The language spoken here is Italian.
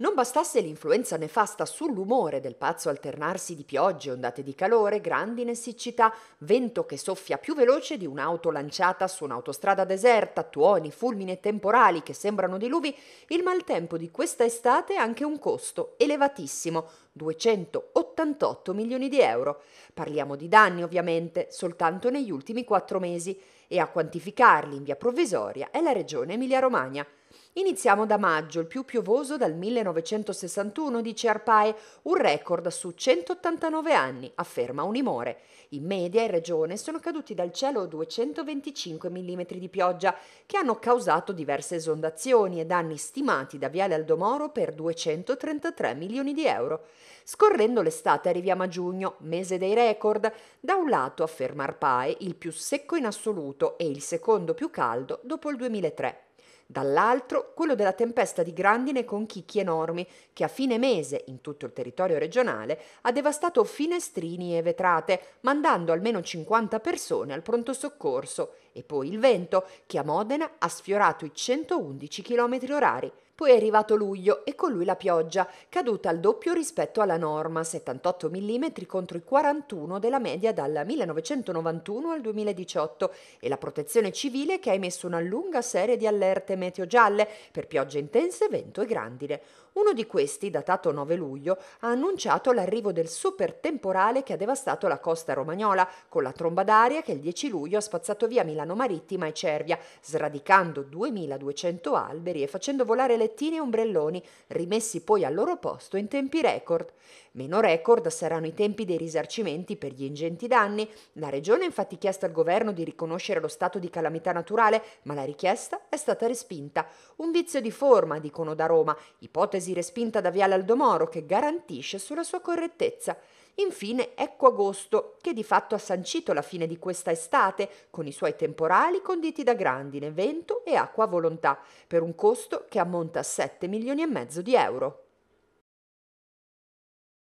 Non bastasse l'influenza nefasta sull'umore del pazzo alternarsi di piogge, ondate di calore, grandine, siccità, vento che soffia più veloce di un'auto lanciata su un'autostrada deserta, tuoni, fulmini e temporali che sembrano diluvi, il maltempo di questa estate ha anche un costo elevatissimo, 288 milioni di euro. Parliamo di danni ovviamente, soltanto negli ultimi quattro mesi, e a quantificarli in via provvisoria è la regione Emilia-Romagna. Iniziamo da maggio, il più piovoso dal 1961, dice Arpae, un record su 189 anni, afferma Unimore. In media in regione sono caduti dal cielo 225 mm di pioggia, che hanno causato diverse esondazioni e danni stimati da Viale Aldomoro per 233 milioni di euro. Scorrendo l'estate arriviamo a giugno, mese dei record. Da un lato, afferma Arpae, il più secco in assoluto e il secondo più caldo dopo il 2003 dall'altro quello della tempesta di grandine con chicchi enormi che a fine mese in tutto il territorio regionale ha devastato finestrini e vetrate, mandando almeno 50 persone al pronto soccorso, e poi il vento che a Modena ha sfiorato i 111 km orari. Poi è arrivato luglio e con lui la pioggia, caduta al doppio rispetto alla norma, 78 mm contro i 41 della media dal 1991 al 2018, e la protezione civile che ha emesso una lunga serie di allerte meteo gialle per piogge intense, vento e grandine. Uno di questi, datato 9 luglio, ha annunciato l'arrivo del super temporale che ha devastato la costa romagnola, con la tromba d'aria che il 10 luglio ha spazzato via Milano Marittima e Cervia, sradicando 2200 alberi e facendo volare lettini e ombrelloni, rimessi poi al loro posto in tempi record. Meno record saranno i tempi dei risarcimenti per gli ingenti danni. La Regione ha infatti chiesto al governo di riconoscere lo stato di calamità naturale, ma la richiesta è stata respinta respinta, un vizio di forma, dicono da Roma, ipotesi respinta da Viale Aldomoro che garantisce sulla sua correttezza. Infine, ecco agosto, che di fatto ha sancito la fine di questa estate, con i suoi temporali conditi da grandine, vento e acqua a volontà, per un costo che ammonta a 7 milioni e mezzo di euro.